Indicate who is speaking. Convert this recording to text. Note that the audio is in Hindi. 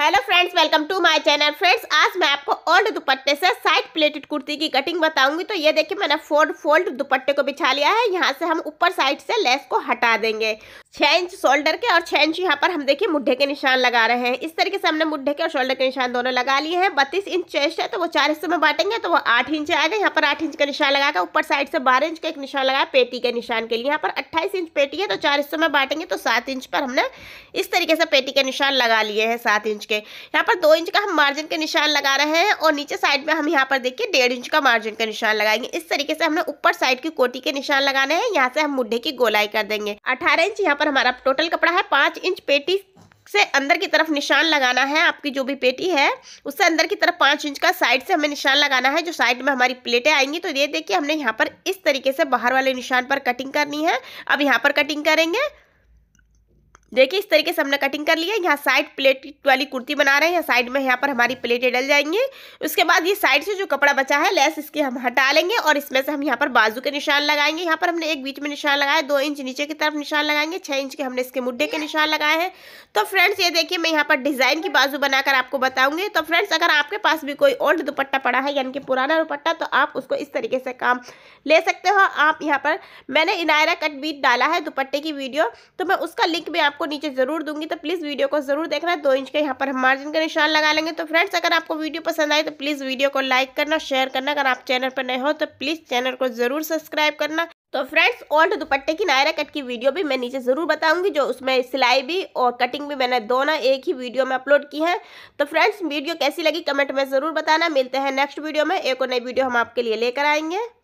Speaker 1: hello friends welcome to my channel friends आज मैं आपको ओल्ड दुपट्टे से साइड प्लेटेड कुर्ती की कटिंग बताऊंगी तो ये देखिए मैंने फोर्ड फोल्ड दुपट्टे को बिछा लिया है यहाँ से हम ऊपर साइड से लेस को हटा देंगे छः इंच शोल्डर के और छः इंच यहाँ पर हम देखिए मुड्ढे के निशान लगा रहे हैं इस तरीके से हमने मुड्ढे के और शोल्डर के निशान दोनों लगा लिए हैं बत्तीस इंच चेस्ट है तो वो चार हिस्से में बांटेंगे तो वो आठ इंच आएगा यहाँ पर आठ इंच का निशान लगाकर ऊपर साइड से बारह इंच का एक निशान लगाया पेटी के निशान के लिए यहाँ पर अट्ठाईस इंच पेटी है तो चार हिस्सों में बांटेंगे तो सात इंच पर हमने इस तरीके से पेटी के निशान लगा लिए हैं सात इंच के यहाँ पर दो इंच का हम मार्जिन का निशान लगा रहे हैं और नीचे साइड में हम यहाँ पर देखिए डेढ़ इंच का मार्जिन का निशान लगाएंगे इस तरीके से हमने ऊपर साइड की कोटी के निशान लगाने हैं यहाँ से हम मुड्ढे की गोलाई कर देंगे अठारह इंच यहाँ पर हमारा टोटल कपड़ा है पाँच इंच पेटी से अंदर की तरफ निशान लगाना है आपकी जो भी पेटी है उससे अंदर की तरफ पाँच इंच का साइड से हमें निशान लगाना है जो साइड में हमारी प्लेटें आएंगी तो ये देखिए हमने यहाँ पर इस तरीके से बाहर वाले निशान पर कटिंग करनी है अब यहाँ पर कटिंग करेंगे देखिए इस तरीके से हमने कटिंग कर लिया यहाँ साइड प्लेट वाली कुर्ती बना रहे हैं यहाँ साइड में यहाँ पर हमारी प्लेटें डल जाएंगी उसके बाद ये साइड से जो कपड़ा बचा है लेस इसके हम हटा लेंगे और इसमें से हम यहाँ पर बाजू के निशान लगाएंगे यहाँ पर हमने एक बीच में निशान लगाया दो इंच नीचे की तरफ निशान लगाएंगे छः इंच के हमने इसके मुड्ढे के निशान लगाए हैं तो फ्रेंड्स ये देखिए मैं यहाँ पर डिज़ाइन की बाजू बनाकर आपको बताऊँगी तो फ्रेंड्स अगर आपके पास भी कोई ओल्ड दुपट्टा पड़ा है यानी कि पुराना दुपट्टा तो आप उसको इस तरीके से काम ले सकते हो आप यहाँ पर मैंने इनायरा कट बीट डाला है दुपट्टे की वीडियो तो मैं उसका लिंक भी आपको आपको नीचे ज़रूर दूंगी तो प्लीज़ वीडियो को ज़रूर देखना दो इंच का यहाँ पर हम मार्जिन का निशान लगा लेंगे तो फ्रेंड्स अगर आपको वीडियो पसंद आए तो प्लीज़ वीडियो को लाइक करना शेयर करना अगर आप चैनल पर नए हो तो प्लीज़ चैनल को ज़रूर सब्सक्राइब करना तो फ्रेंड्स ओल्ड दुपट्टे की नायरा कट की वीडियो भी मैं नीचे ज़रूर बताऊंगी जो उसमें सिलाई भी और कटिंग भी मैंने दोनों एक ही वीडियो में अपलोड की है तो फ्रेंड्स वीडियो कैसी लगी कमेंट में ज़रूर बताना मिलते हैं नेक्स्ट वीडियो में एक और नई वीडियो हम आपके लिए लेकर आएंगे